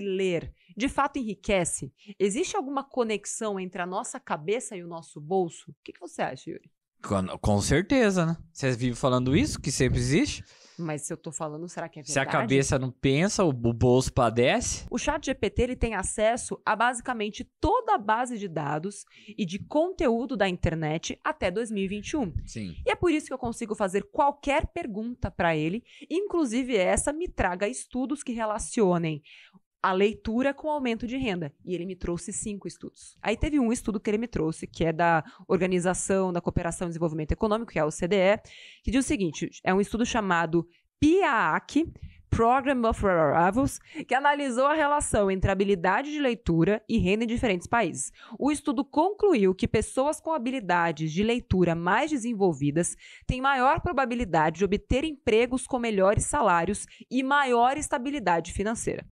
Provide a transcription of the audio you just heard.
ler de fato enriquece? Existe alguma conexão entre a nossa cabeça e o nosso bolso? O que, que você acha, Yuri? Com, com certeza, né? Você vive falando isso, que sempre existe. Mas se eu tô falando, será que é verdade? Se a cabeça não pensa, o bolso padece? O chat GPT ele tem acesso a basicamente toda a base de dados e de conteúdo da internet até 2021. Sim. E é por isso que eu consigo fazer qualquer pergunta para ele, inclusive essa me traga estudos que relacionem a leitura com aumento de renda. E ele me trouxe cinco estudos. Aí teve um estudo que ele me trouxe, que é da Organização da Cooperação e Desenvolvimento Econômico, que é a OCDE, que diz o seguinte: é um estudo chamado PIAAC, Program of Arrivals, que analisou a relação entre habilidade de leitura e renda em diferentes países. O estudo concluiu que pessoas com habilidades de leitura mais desenvolvidas têm maior probabilidade de obter empregos com melhores salários e maior estabilidade financeira.